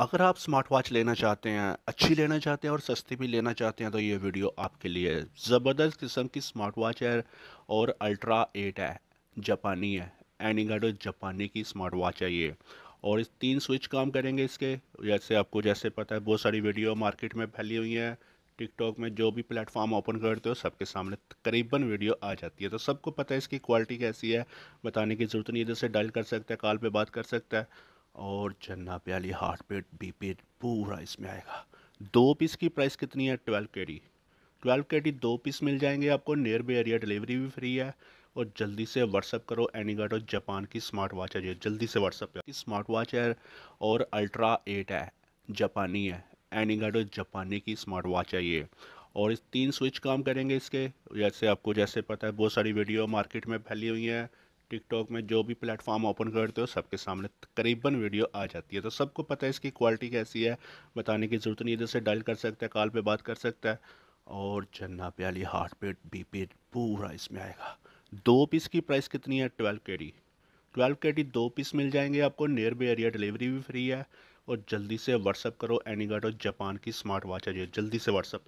अगर आप smart watch लेना चाहते हैं अच्छी लेना चाहते हैं और सस्ती भी लेना चाहते हैं तो ये वीडियो आपके लिए है ज़बरदस्त किस्म की स्मार्ट वॉच है और अल्ट्रा एट है जापानी है एनीगाडो जापानी की स्मार्ट वॉच है ये और इस तीन स्विच काम करेंगे इसके जैसे आपको जैसे पता है बहुत सारी वीडियो मार्केट में फैली हुई हैं टिकटॉक में जो भी प्लेटफॉर्म ओपन करते हो सबके सामने करीबन वीडियो आ जाती है तो सबको पता है इसकी क्वालिटी कैसी है बताने की ज़रूरत नहीं इधर से डायल कर सकता है कॉल पर बात कर सकता है और चन्ना प्याली हार्ट बीट बी पीट पूरा इसमें आएगा दो पीस की प्राइस कितनी है twelve K D twelve K D दो पीस मिल जाएंगे आपको नियर बाई एरिया डिलीवरी भी फ्री है और जल्दी से व्हाट्सअप करो एनीगार्ड और जापान की स्मार्ट वॉच है ये जल्दी से व्हाट्सअप करो स्मार्ट वॉच है और अल्ट्रा एट है जापानी है एनीगार्ड और जापानी की स्मार्ट वॉच है ये और इस तीन स्विच काम करेंगे इसके जैसे आपको जैसे पता है बहुत सारी वीडियो मार्केट में फैली हुई हैं टिकटॉक में जो भी प्लेटफॉर्म ओपन करते हो सबके सामने तकरीबन वीडियो आ जाती है तो सबको पता है इसकी क्वालिटी कैसी है बताने की ज़रूरत नहीं इधर से डायल कर सकता है कॉल पे बात कर सकता है और जन्ना प्याली हार्ट बीट बी बीट पूरा इसमें आएगा दो पीस की प्राइस कितनी है twelve K D twelve K D दो पीस मिल जाएंगे आपको नियर बाई एरिया डिलीवरी भी फ्री है और जल्दी से व्हाट्सअप करो और जापान की स्मार्ट वॉच है जल्दी से व्हाट्सअप